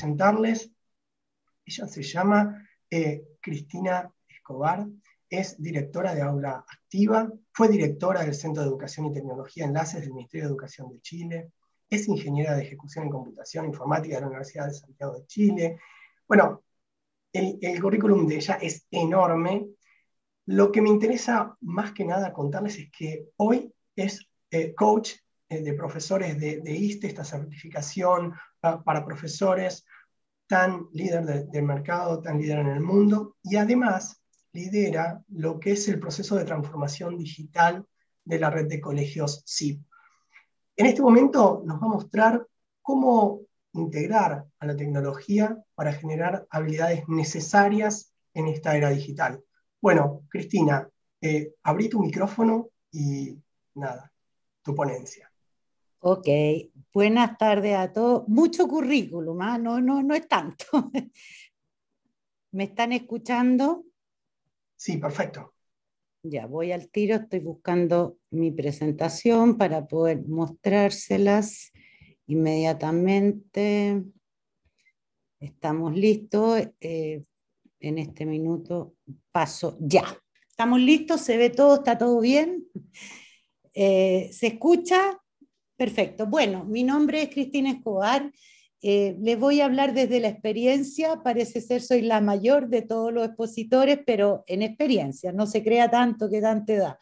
presentarles. Ella se llama eh, Cristina Escobar, es directora de Aula Activa, fue directora del Centro de Educación y Tecnología Enlaces del Ministerio de Educación de Chile, es ingeniera de ejecución en computación e informática de la Universidad de Santiago de Chile. Bueno, el, currículum de ella es enorme. Lo que me interesa más que nada contarles es que hoy es eh, coach eh, de profesores de, ISTE, esta certificación ah, para profesores, tan líder del mercado, tan líder en el mundo, y además lidera lo que es el proceso de transformación digital de la red de colegios SIP. En este momento nos va a mostrar cómo integrar a la tecnología para generar habilidades necesarias en esta era digital. Bueno, Cristina, eh, abrí tu micrófono y nada, tu ponencia. Ok, buenas tardes a todos. Mucho currículum, ¿ah? no, no, es tanto. ¿Me están escuchando? Sí, perfecto. Ya, voy al tiro, estoy buscando mi presentación para poder mostrárselas inmediatamente. Estamos listos. Eh, en este minuto paso ya. ¿Estamos listos? ¿Se ve todo? ¿Está todo bien? Eh, ¿Se escucha? Perfecto. Bueno, mi nombre es Cristina Escobar. Eh, les voy a hablar desde la experiencia. Parece ser soy la mayor de todos los expositores, pero en experiencia. No se crea tanto que tanta edad.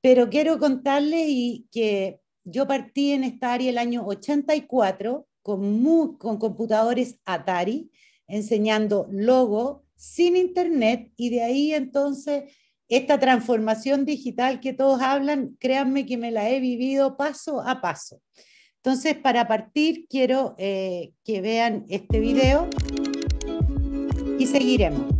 Pero quiero contarles y que yo partí en esta área el año 84 con, con computadores Atari, enseñando logo sin internet y de ahí entonces esta transformación digital que todos hablan, créanme que me la he vivido paso a paso. Entonces, para partir, quiero eh, que vean este video y seguiremos.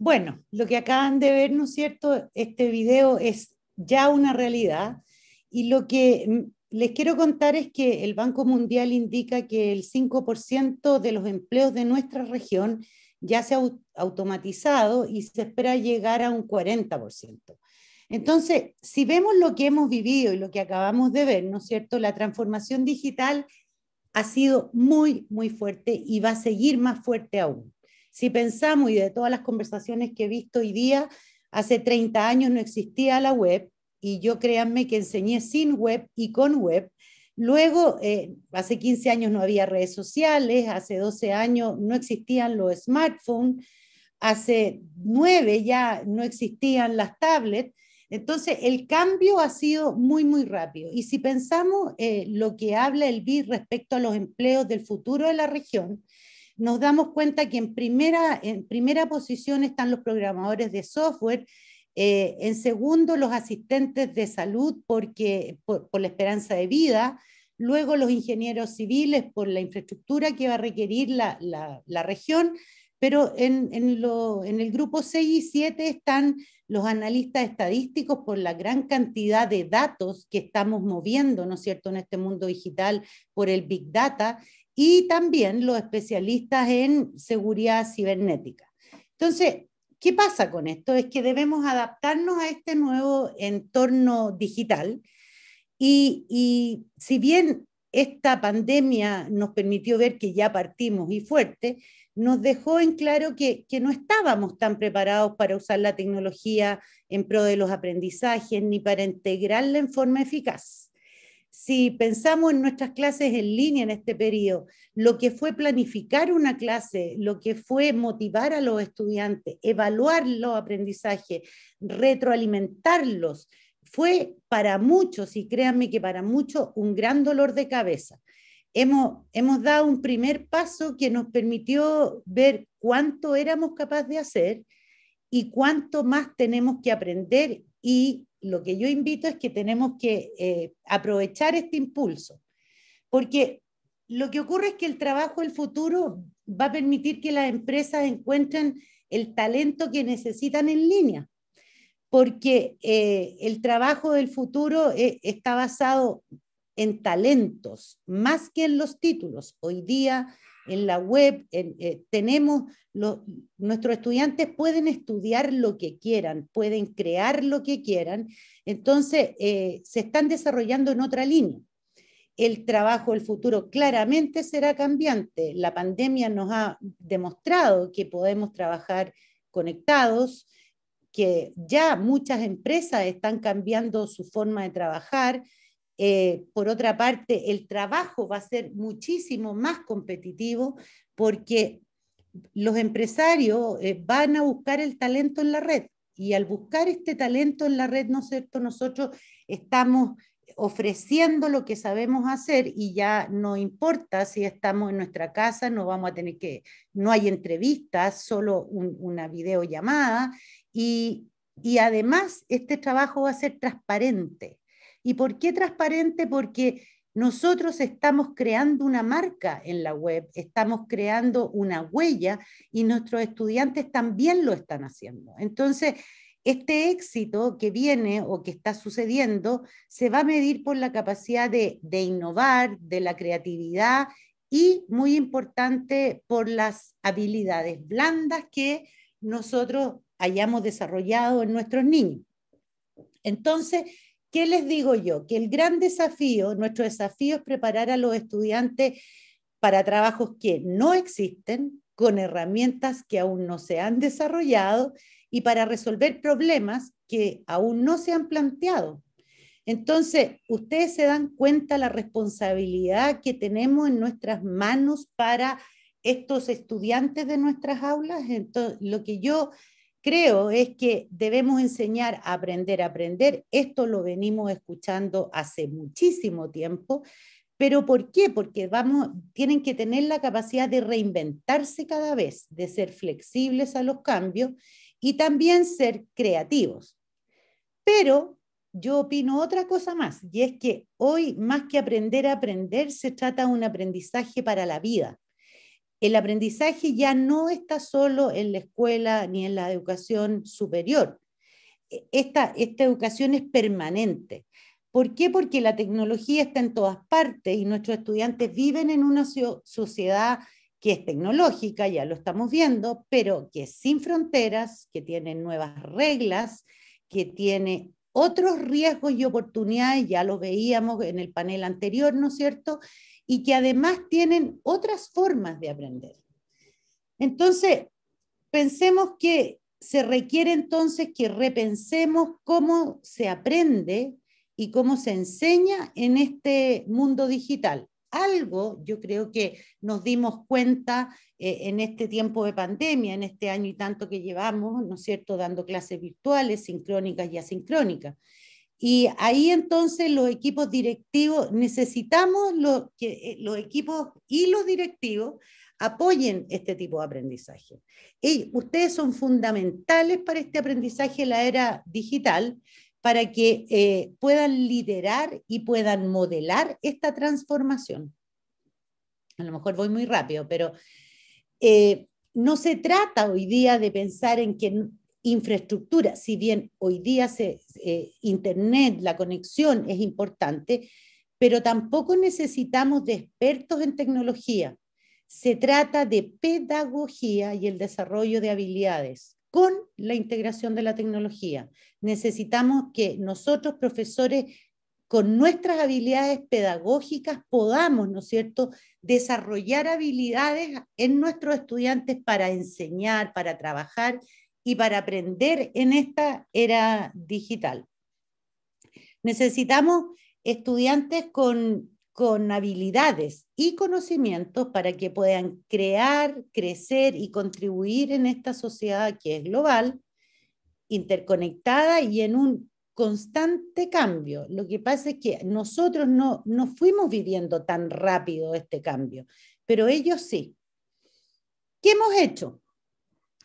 Bueno, lo que acaban de ver, ¿no es cierto? Este video es ya una realidad y lo que les quiero contar es que el Banco Mundial indica que el 5% de los empleos de nuestra región ya se ha automatizado y se espera llegar a un 40%. Entonces, si vemos lo que hemos vivido y lo que acabamos de ver, ¿no es cierto? La transformación digital ha sido muy, muy fuerte y va a seguir más fuerte aún. Si pensamos, y de todas las conversaciones que he visto hoy día, hace 30 años no existía la web, y yo créanme que enseñé sin web y con web. Luego, eh, hace 15 años no había redes sociales, hace 12 años no existían los smartphones, hace 9 ya no existían las tablets. Entonces, el cambio ha sido muy, muy rápido. Y si pensamos eh, lo que habla el BID respecto a los empleos del futuro de la región, nos damos cuenta que en primera, en primera posición están los programadores de software, eh, en segundo los asistentes de salud porque, por, la esperanza de vida, luego los ingenieros civiles por la infraestructura que va a requerir la, región, pero en, en, en, el grupo 6 y 7 están los analistas estadísticos por la gran cantidad de datos que estamos moviendo, ¿no es cierto?, en este mundo digital por el Big Data y también los especialistas en seguridad cibernética. Entonces, ¿qué pasa con esto? Es que debemos adaptarnos a este nuevo entorno digital y, si bien esta pandemia nos permitió ver que ya partimos y fuerte, nos dejó en claro que, no estábamos tan preparados para usar la tecnología en pro de los aprendizajes ni para integrarla en forma eficaz. Si pensamos en nuestras clases en línea en este periodo, lo que fue planificar una clase, lo que fue motivar a los estudiantes, evaluar los aprendizajes, retroalimentarlos, fue para muchos, y créanme que para muchos, un gran dolor de cabeza. Hemos, dado un primer paso que nos permitió ver cuánto éramos capaces de hacer y cuánto más tenemos que aprender y lo que yo invito es que tenemos que eh, aprovechar este impulso, porque lo que ocurre es que el trabajo del futuro va a permitir que las empresas encuentren el talento que necesitan en línea porque eh, el trabajo del futuro eh, está basado en talentos, más que en los títulos. Hoy día en la web eh, tenemos, nuestros estudiantes pueden estudiar lo que quieran, pueden crear lo que quieran, entonces se están desarrollando en otra línea. El trabajo del futuro claramente será cambiante. La pandemia nos ha demostrado que podemos trabajar conectados, que ya muchas empresas están cambiando su forma de trabajar. Eh, por otra parte, el trabajo va a ser muchísimo más competitivo porque los empresarios eh, van a buscar el talento en la red y al buscar este talento en la red, ¿no es cierto? Nosotros estamos ofreciendo lo que sabemos hacer y ya no importa si estamos en nuestra casa, no vamos a tener que, no hay entrevistas, solo una videollamada y, además este trabajo va a ser transparente. ¿Y por qué transparente? Porque nosotros estamos creando una marca en la web, estamos creando una huella y nuestros estudiantes también lo están haciendo. Entonces, este éxito que viene o que está sucediendo se va a medir por la capacidad de, de innovar, de la creatividad y, muy importante, por las habilidades blandas que nosotros hayamos desarrollado en nuestros niños. Entonces, ¿qué les digo yo? Que el gran desafío, nuestro desafío es preparar a los estudiantes para trabajos que no existen, con herramientas que aún no se han desarrollado y para resolver problemas que aún no se han planteado. Entonces, ustedes se dan cuenta la responsabilidad que tenemos en nuestras manos para estos estudiantes de nuestras aulas. Entonces, lo que yo creo es que debemos enseñar a aprender a aprender. Esto lo venimos escuchando hace muchísimo tiempo. ¿Pero por qué? Porque vamos, tienen que tener la capacidad de reinventarse cada vez, de ser flexibles a los cambios y también ser creativos. Pero yo opino otra cosa más, y es que hoy más que aprender a aprender, se trata de un aprendizaje para la vida el aprendizaje ya no está solo en la escuela ni en la educación superior. E, esta, esta educación es permanente. ¿Por qué? Porque la tecnología está en todas partes y nuestros estudiantes viven en una sociedad que es tecnológica, ya lo estamos viendo, pero que es sin fronteras, que tiene nuevas reglas, que tiene otros riesgos y oportunidades, ya lo veíamos en el panel anterior, ¿no es cierto? y que además tienen otras formas de aprender. Entonces, pensemos que se requiere entonces que repensemos cómo se aprende y cómo se enseña en este mundo digital. Algo yo creo que nos dimos cuenta eh, en este tiempo de pandemia, en este año y tanto que llevamos, ¿no es cierto?, dando clases virtuales, sincrónicas y asincrónicas. Y ahí entonces los equipos directivos, necesitamos que los equipos y los directivos apoyen este tipo de aprendizaje. Y ustedes son fundamentales para este aprendizaje en la era digital, para que eh, puedan liderar y puedan modelar esta transformación. A lo mejor voy muy rápido, pero eh, no se trata hoy día de pensar en que infraestructura, si bien hoy día se, eh, Internet, la conexión es importante, pero tampoco necesitamos de expertos en tecnología. Se trata de pedagogía y el desarrollo de habilidades con la integración de la tecnología. Necesitamos que nosotros, profesores, con nuestras habilidades pedagógicas podamos, ¿no es cierto?, desarrollar habilidades en nuestros estudiantes para enseñar, para trabajar y para aprender en esta era digital. Necesitamos estudiantes con, habilidades y conocimientos para que puedan crear, crecer y contribuir en esta sociedad que es global, interconectada y en un constante cambio. Lo que pasa es que nosotros no, no fuimos viviendo tan rápido este cambio, pero ellos sí. ¿Qué hemos hecho?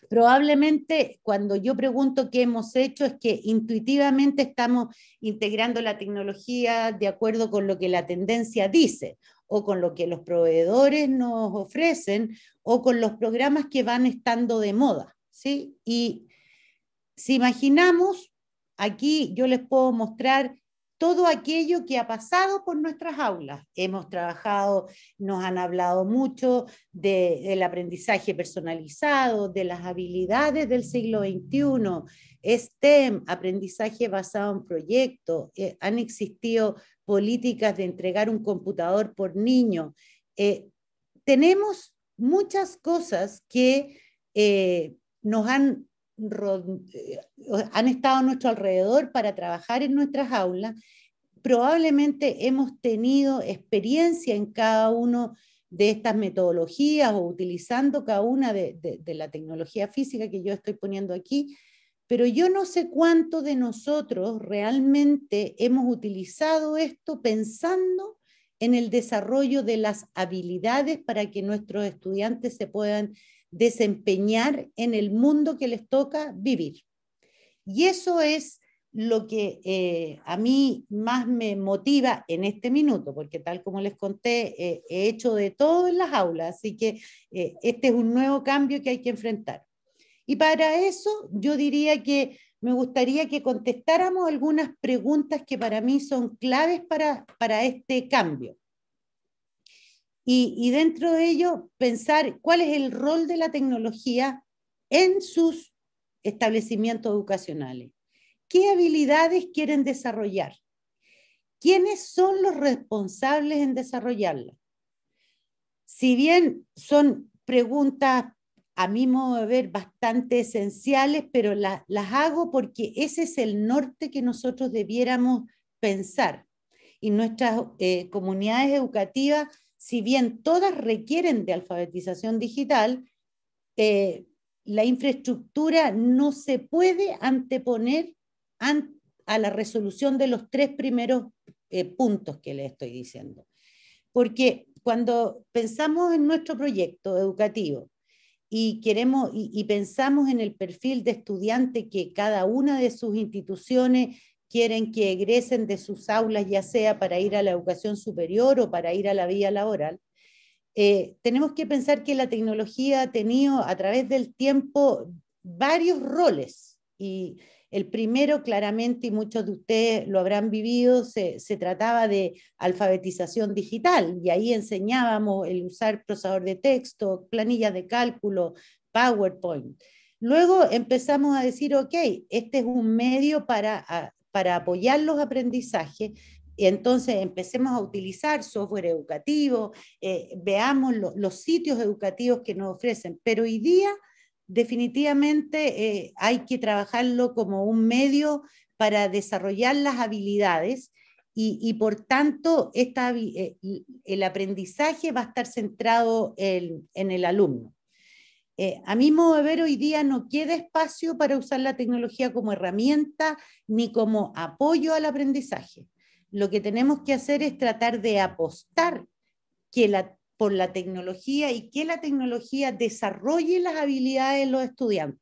Probablemente cuando yo pregunto qué hemos hecho es que intuitivamente estamos integrando la tecnología de acuerdo con lo que la tendencia dice o con lo que los proveedores nos ofrecen o con los programas que van estando de moda. ¿sí? Y si imaginamos, aquí yo les puedo mostrar todo aquello que ha pasado por nuestras aulas. Hemos trabajado, nos han hablado mucho del aprendizaje personalizado, de las habilidades del siglo XXI, STEM, aprendizaje basado en proyectos. Eh, han existido políticas de entregar un computador por niño. Eh, tenemos muchas cosas que eh, nos han eh, han estado a nuestro alrededor para trabajar en nuestras aulas, probablemente hemos tenido experiencia en cada uno de estas metodologías o utilizando cada una de, la tecnología física que yo estoy poniendo aquí, pero yo no sé cuánto de nosotros realmente hemos utilizado esto pensando en el desarrollo de las habilidades para que nuestros estudiantes se puedan desempeñar en el mundo que les toca vivir. Y eso es lo que eh, a mí más me motiva en este minuto, porque tal como les conté, eh, he hecho de todo en las aulas, así que eh, este es un nuevo cambio que hay que enfrentar. Y para eso yo diría que me gustaría que contestáramos algunas preguntas que para mí son claves para este cambio. Y, dentro de ello pensar cuál es el rol de la tecnología en sus establecimientos educacionales. ¿Qué habilidades quieren desarrollar? ¿Quiénes son los responsables en desarrollarla? Si bien son preguntas, a mi modo de ver, bastante esenciales, pero las hago porque ese es el norte que nosotros debiéramos pensar. Y nuestras eh, comunidades educativas si bien todas requieren de alfabetización digital, eh, la infraestructura no se puede anteponer a la resolución de los tres primeros eh, puntos que le estoy diciendo. Porque cuando pensamos en nuestro proyecto educativo y, queremos, y pensamos en el perfil de estudiante que cada una de sus instituciones quieren que egresen de sus aulas, ya sea para ir a la educación superior o para ir a la vía laboral, eh, tenemos que pensar que la tecnología ha tenido a través del tiempo varios roles y el primero, claramente, y muchos de ustedes lo habrán vivido, se, se, trataba de alfabetización digital y ahí enseñábamos el usar procesador de texto, planillas de cálculo, PowerPoint. Luego empezamos a decir, ok, este es un medio para para apoyar los aprendizajes. Entonces empecemos a utilizar software educativo, eh, veamos los sitios educativos que nos ofrecen, pero hoy día definitivamente eh, hay que trabajarlo como un medio para desarrollar las habilidades y, por tanto eh, el aprendizaje va a estar centrado en el alumno. Eh, a mi modo ver, hoy día no queda espacio para usar la tecnología como herramienta ni como apoyo al aprendizaje. Lo que tenemos que hacer es tratar de apostar por la tecnología y que la tecnología desarrolle las habilidades de los estudiantes.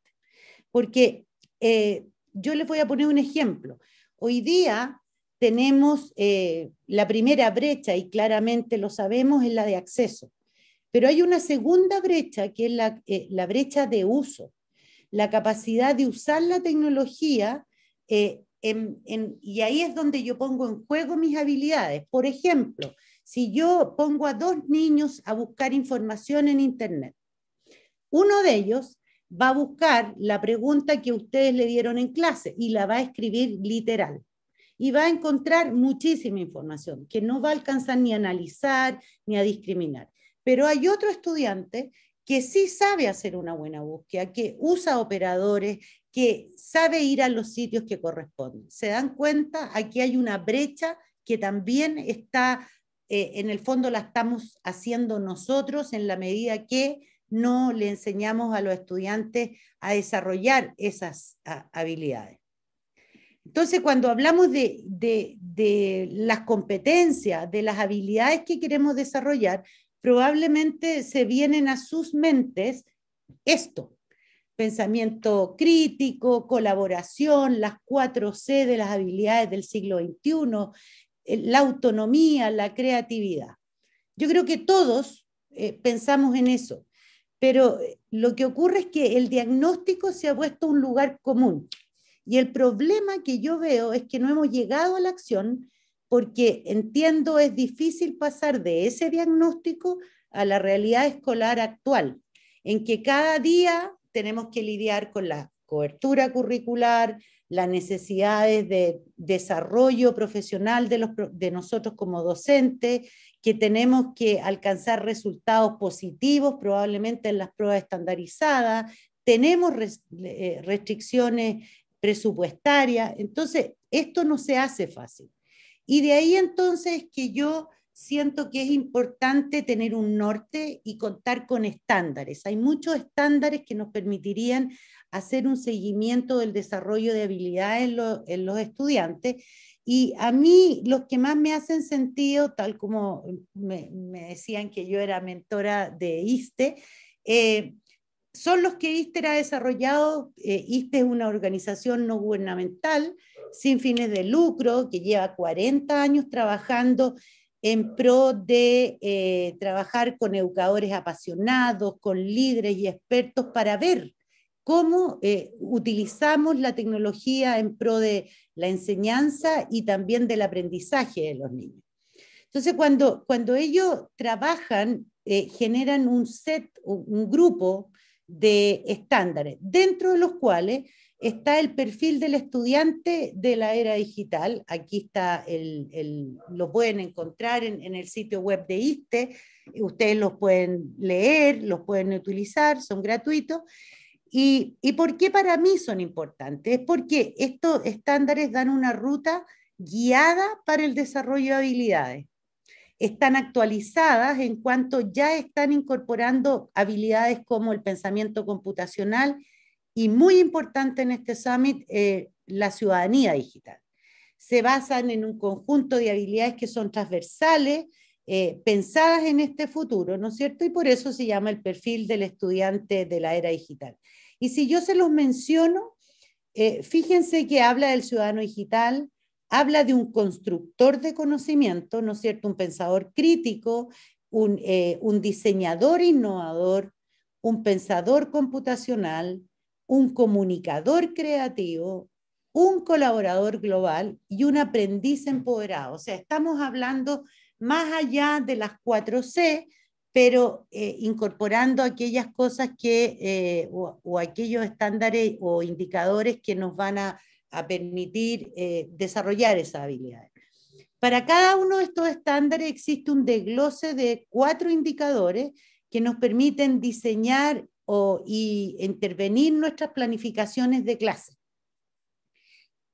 Porque eh, yo les voy a poner un ejemplo. Hoy día tenemos eh, la primera brecha, y claramente lo sabemos, es la de acceso. Pero hay una segunda brecha, que es eh, la, brecha de uso, la capacidad de usar la tecnología, eh, y ahí es donde yo pongo en juego mis habilidades. Por ejemplo, si yo pongo a dos niños a buscar información en Internet, uno de ellos va a buscar la pregunta que ustedes le dieron en clase y la va a escribir literal. Y va a encontrar muchísima información que no va a alcanzar ni a analizar ni a discriminar. Pero hay otro estudiante que sí sabe hacer una buena búsqueda, que usa operadores, que sabe ir a los sitios que corresponden. Se dan cuenta, aquí hay una brecha que también está, eh, en el fondo la estamos haciendo nosotros en la medida que no le enseñamos a los estudiantes a desarrollar esas ah, habilidades. Entonces, cuando hablamos de, las competencias, de las habilidades que queremos desarrollar, probablemente se vienen a sus mentes esto, pensamiento crítico, colaboración, las cuatro C de las habilidades del siglo XXI, eh, la autonomía, la creatividad. Yo creo que todos eh, pensamos en eso, pero eh, lo que ocurre es que el diagnóstico se ha puesto un lugar común. Y el problema que yo veo es que no hemos llegado a la acción porque entiendo es difícil pasar de ese diagnóstico a la realidad escolar actual, en que cada día tenemos que lidiar con la cobertura curricular, las necesidades de desarrollo profesional de, los, de nosotros como docentes, que tenemos que alcanzar resultados positivos probablemente en las pruebas estandarizadas, tenemos eh, restricciones presupuestarias, entonces esto no se hace fácil. Y de ahí entonces que yo siento que es importante tener un norte y contar con estándares. Hay muchos estándares que nos permitirían hacer un seguimiento del desarrollo de habilidades en, los estudiantes. Y a mí los que más me hacen sentido, tal como me, decían que yo era mentora de ISTE, eh, son los que ISTE ha desarrollado. Eh, ISTE es una organización no gubernamental sin fines de lucro, que lleva 40 años trabajando en pro de eh, trabajar con educadores apasionados, con líderes y expertos para ver cómo eh, utilizamos la tecnología en pro de la enseñanza y también del aprendizaje de los niños. Entonces, cuando, cuando ellos trabajan, eh, generan un set, un grupo de estándares, dentro de los cuales está el perfil del estudiante de la era digital. Aquí está, el, lo pueden encontrar en, el sitio web de ISTE, ustedes los pueden leer, los pueden utilizar, son gratuitos. ¿Y, y por qué para mí son importantes? Es porque estos estándares dan una ruta guiada para el desarrollo de habilidades. Están actualizadas en cuanto ya están incorporando habilidades como el pensamiento computacional, y muy importante en este summit, eh, la ciudadanía digital. Se basan en un conjunto de habilidades que son transversales, eh, pensadas en este futuro, ¿no es cierto? Y por eso se llama el perfil del estudiante de la era digital. Y si yo se los menciono, eh, fíjense que habla del ciudadano digital, habla de un constructor de conocimiento, ¿no es cierto? Un pensador crítico, un, un diseñador innovador, un pensador computacional, un comunicador creativo, un colaborador global y un aprendiz empoderado. O sea, estamos hablando más allá de las 4C, pero eh, incorporando aquellas cosas que, eh, o, aquellos estándares o indicadores que nos van a, permitir eh, desarrollar esas habilidades. Para cada uno de estos estándares existe un desglose de cuatro indicadores que nos permiten diseñar o, y intervenir nuestras planificaciones de clase.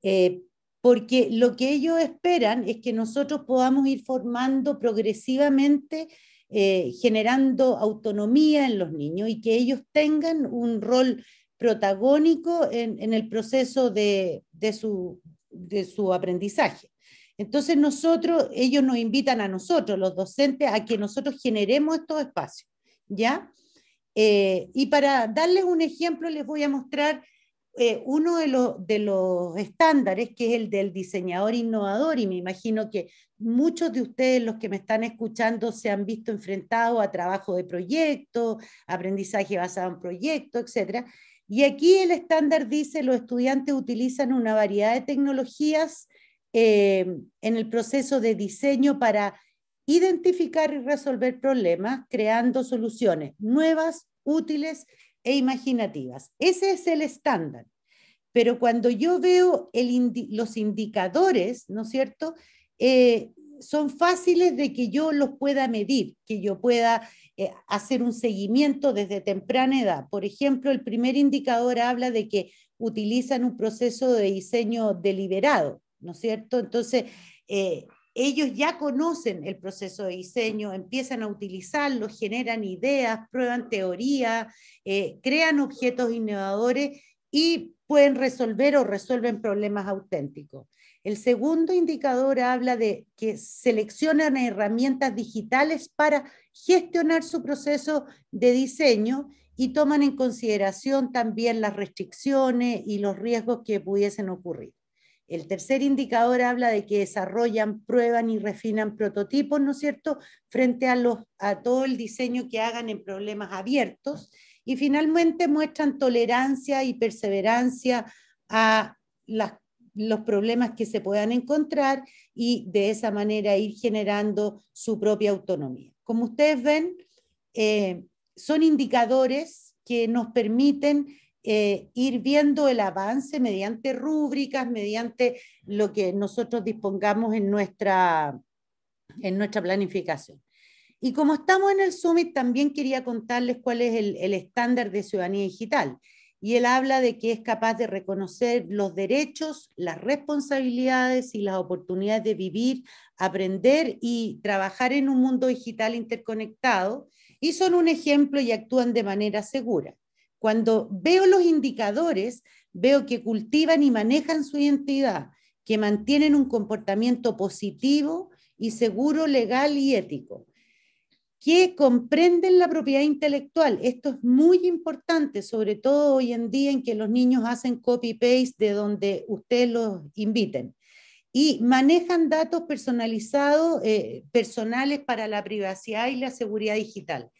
Eh, porque lo que ellos esperan es que nosotros podamos ir formando progresivamente, eh, generando autonomía en los niños y que ellos tengan un rol protagónico en, el proceso de, de, su, aprendizaje. Entonces nosotros, ellos nos invitan a nosotros, los docentes, a que nosotros generemos estos espacios, ¿ya? Eh, y para darles un ejemplo, les voy a mostrar eh, uno de, de los estándares, que es el del diseñador innovador, y me imagino que muchos de ustedes, los que me están escuchando, se han visto enfrentados a trabajo de proyecto, aprendizaje basado en proyecto, etc. Y aquí el estándar dice, los estudiantes utilizan una variedad de tecnologías eh, en el proceso de diseño para identificar y resolver problemas creando soluciones nuevas, útiles e imaginativas. Ese es el estándar. Pero cuando yo veo los indicadores, ¿no es cierto? Eh, son fáciles de que yo los pueda medir, que yo pueda eh, hacer un seguimiento desde temprana edad. Por ejemplo, el primer indicador habla de que utilizan un proceso de diseño deliberado, ¿no es cierto? Entonces, eh, ellos ya conocen el proceso de diseño, empiezan a utilizarlo, generan ideas, prueban teoría, eh, crean objetos innovadores y pueden resolver o resuelven problemas auténticos. El segundo indicador habla de que seleccionan herramientas digitales para gestionar su proceso de diseño y toman en consideración también las restricciones y los riesgos que pudiesen ocurrir. El tercer indicador habla de que desarrollan, prueban y refinan prototipos, ¿no es cierto?, frente a, todo el diseño que hagan en problemas abiertos. Y finalmente muestran tolerancia y perseverancia a los problemas que se puedan encontrar y de esa manera ir generando su propia autonomía. Como ustedes ven, eh, son indicadores que nos permiten eh, ir viendo el avance mediante rúbricas, mediante lo que nosotros dispongamos en nuestra, en nuestra planificación. Y como estamos en el Summit, también quería contarles cuál es el estándar de ciudadanía digital. Y él habla de que es capaz de reconocer los derechos, las responsabilidades y las oportunidades de vivir, aprender y trabajar en un mundo digital interconectado. Y son un ejemplo y actúan de manera segura. Cuando veo los indicadores, veo que cultivan y manejan su identidad, que mantienen un comportamiento positivo y seguro, legal y ético, que comprenden la propiedad intelectual. Esto es muy importante, sobre todo hoy en día en que los niños hacen copy-paste de donde ustedes los inviten. Y manejan datos personalizados, eh, personales para la privacidad y la seguridad digital.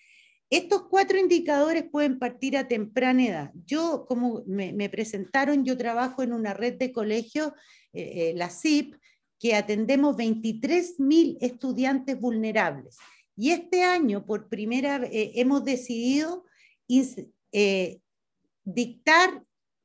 Estos cuatro indicadores pueden partir a temprana edad. Yo, como me, presentaron, yo trabajo en una red de colegios, eh, eh, la CIP, que atendemos 23.000 estudiantes vulnerables. Y este año, por primera vez, eh, hemos decidido dictar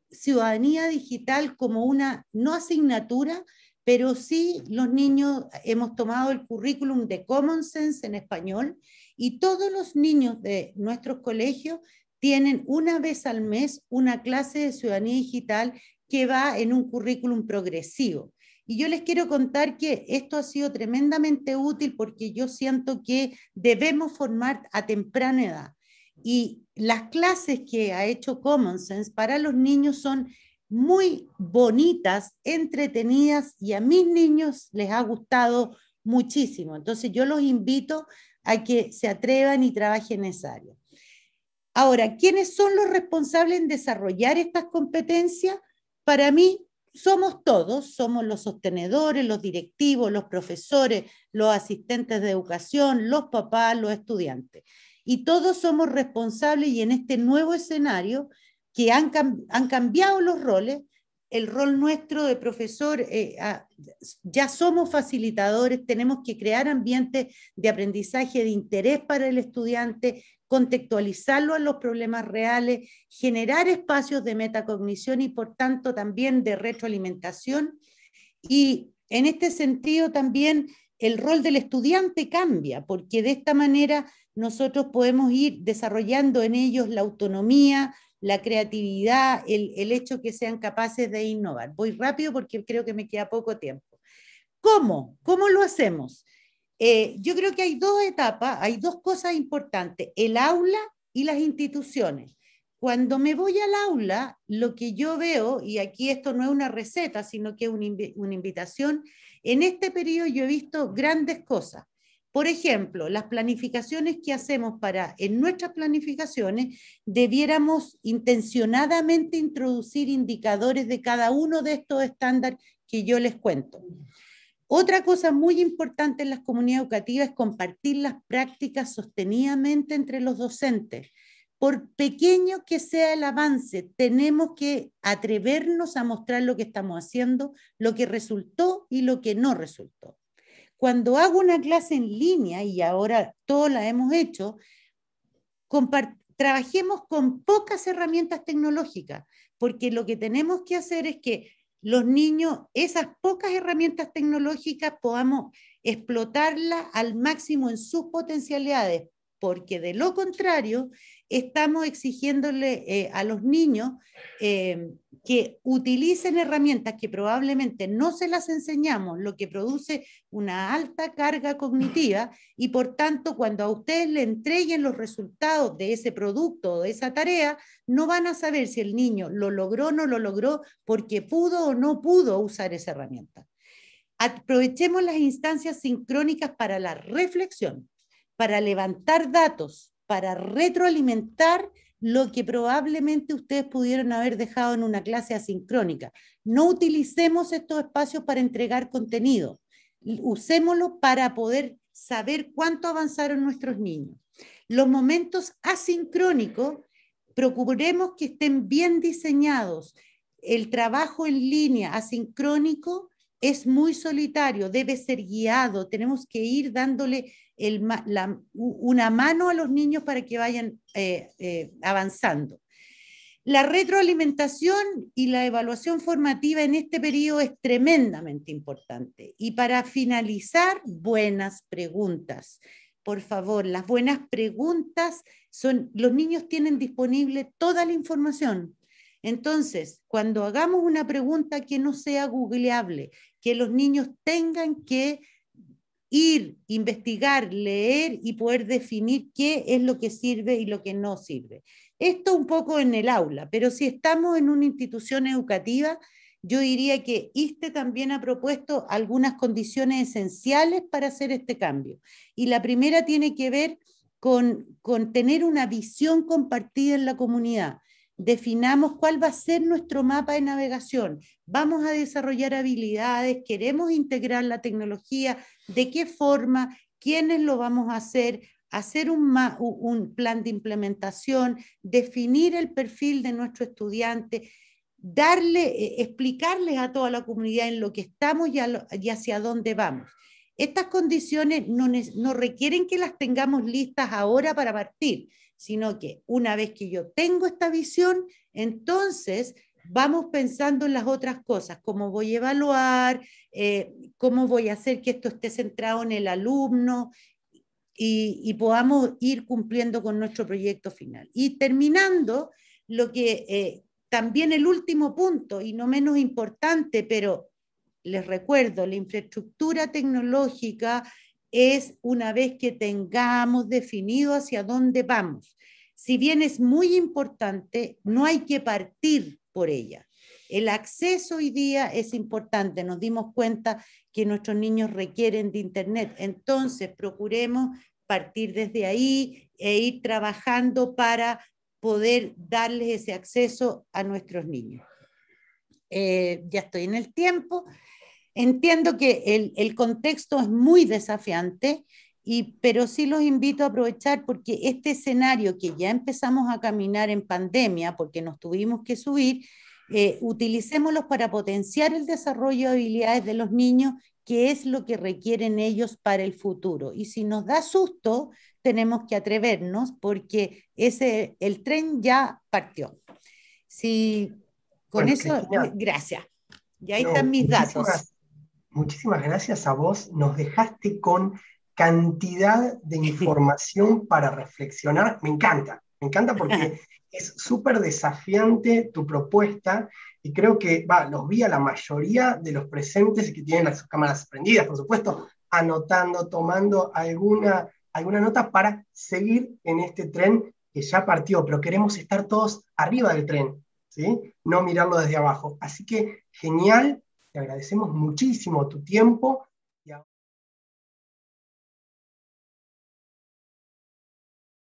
ciudadanía digital como una, no asignatura, pero sí los niños hemos tomado el currículum de Common Sense en español y todos los niños de nuestros colegios tienen una vez al mes una clase de ciudadanía digital que va en un currículum progresivo. Y yo les quiero contar que esto ha sido tremendamente útil porque yo siento que debemos formar a temprana edad. Y las clases que ha hecho Common Sense para los niños son muy bonitas, entretenidas y a mis niños les ha gustado muchísimo. Entonces yo los invito a que se atrevan y trabajen en esa área. Ahora, ¿quiénes son los responsables en desarrollar estas competencias? Para mí, somos todos, somos los sostenedores, los directivos, los profesores, los asistentes de educación, los papás, los estudiantes. Y todos somos responsables y en este nuevo escenario que han, han cambiado los roles, el rol nuestro de profesor, eh, ya somos facilitadores, tenemos que crear ambientes de aprendizaje, de interés para el estudiante, contextualizarlo a los problemas reales, generar espacios de metacognición y por tanto también de retroalimentación. Y en este sentido también el rol del estudiante cambia, porque de esta manera nosotros podemos ir desarrollando en ellos la autonomía, la creatividad, el, hecho que sean capaces de innovar. Voy rápido porque creo que me queda poco tiempo. ¿Cómo? ¿Cómo lo hacemos? Eh, yo creo que hay dos etapas, hay dos cosas importantes, el aula y las instituciones. Cuando me voy al aula, lo que yo veo, y aquí esto no es una receta, sino que es una, una invitación, en este periodo yo he visto grandes cosas. Por ejemplo, las planificaciones que hacemos para, en nuestras planificaciones, debiéramos intencionadamente introducir indicadores de cada uno de estos estándares que yo les cuento. Otra cosa muy importante en las comunidades educativas es compartir las prácticas sostenidamente entre los docentes. Por pequeño que sea el avance, tenemos que atrevernos a mostrar lo que estamos haciendo, lo que resultó y lo que no resultó. Cuando hago una clase en línea, y ahora todos la hemos hecho, trabajemos con pocas herramientas tecnológicas, porque lo que tenemos que hacer es que los niños, esas pocas herramientas tecnológicas, podamos explotarlas al máximo en sus potencialidades porque de lo contrario estamos exigiéndole eh, a los niños eh, que utilicen herramientas que probablemente no se las enseñamos, lo que produce una alta carga cognitiva y por tanto cuando a ustedes le entreguen los resultados de ese producto o de esa tarea, no van a saber si el niño lo logró o no lo logró porque pudo o no pudo usar esa herramienta. Aprovechemos las instancias sincrónicas para la reflexión para levantar datos, para retroalimentar lo que probablemente ustedes pudieron haber dejado en una clase asincrónica. No utilicemos estos espacios para entregar contenido, usémoslo para poder saber cuánto avanzaron nuestros niños. Los momentos asincrónicos, procuremos que estén bien diseñados. El trabajo en línea asincrónico es muy solitario, debe ser guiado, tenemos que ir dándole una mano a los niños para que vayan eh, eh, avanzando. La retroalimentación y la evaluación formativa en este periodo es tremendamente importante. Y para finalizar, buenas preguntas. Por favor, las buenas preguntas son, los niños tienen disponible toda la información. Entonces, cuando hagamos una pregunta que no sea googleable, que los niños tengan que ir, investigar, leer y poder definir qué es lo que sirve y lo que no sirve. Esto un poco en el aula, pero si estamos en una institución educativa, yo diría que ISTE también ha propuesto algunas condiciones esenciales para hacer este cambio. Y la primera tiene que ver con, con tener una visión compartida en la comunidad definamos cuál va a ser nuestro mapa de navegación. Vamos a desarrollar habilidades, queremos integrar la tecnología, de qué forma, quiénes lo vamos a hacer, hacer un, plan de implementación, definir el perfil de nuestro estudiante, darle, eh, explicarles a toda la comunidad en lo que estamos y, hacia dónde vamos. Estas condiciones no requieren que las tengamos listas ahora para partir, sino que una vez que yo tengo esta visión, entonces vamos pensando en las otras cosas, cómo voy a evaluar, eh, cómo voy a hacer que esto esté centrado en el alumno y, podamos ir cumpliendo con nuestro proyecto final. Y terminando, lo que eh, también el último punto, y no menos importante, pero les recuerdo, la infraestructura tecnológica es una vez que tengamos definido hacia dónde vamos. Si bien es muy importante, no hay que partir por ella. El acceso hoy día es importante. Nos dimos cuenta que nuestros niños requieren de Internet. Entonces, procuremos partir desde ahí e ir trabajando para poder darles ese acceso a nuestros niños. Eh, ya estoy en el tiempo. Entiendo que el, contexto es muy desafiante, y, pero sí los invito a aprovechar porque este escenario que ya empezamos a caminar en pandemia, porque nos tuvimos que subir, eh, utilicémoslos para potenciar el desarrollo de habilidades de los niños, que es lo que requieren ellos para el futuro. Y si nos da susto, tenemos que atrevernos porque ese, el tren ya partió. Si, con eso, gracias. Y ahí están mis datos muchísimas gracias a vos. Nos dejaste con cantidad de información para reflexionar. Me encanta, me encanta porque es súper desafiante tu propuesta y creo que va, los vi a la mayoría de los presentes que tienen las cámaras prendidas, por supuesto, anotando, tomando alguna, alguna nota para seguir en este tren que ya partió, pero queremos estar todos arriba del tren, ¿sí? no mirarlo desde abajo. Así que genial te agradecemos muchísimo tu tiempo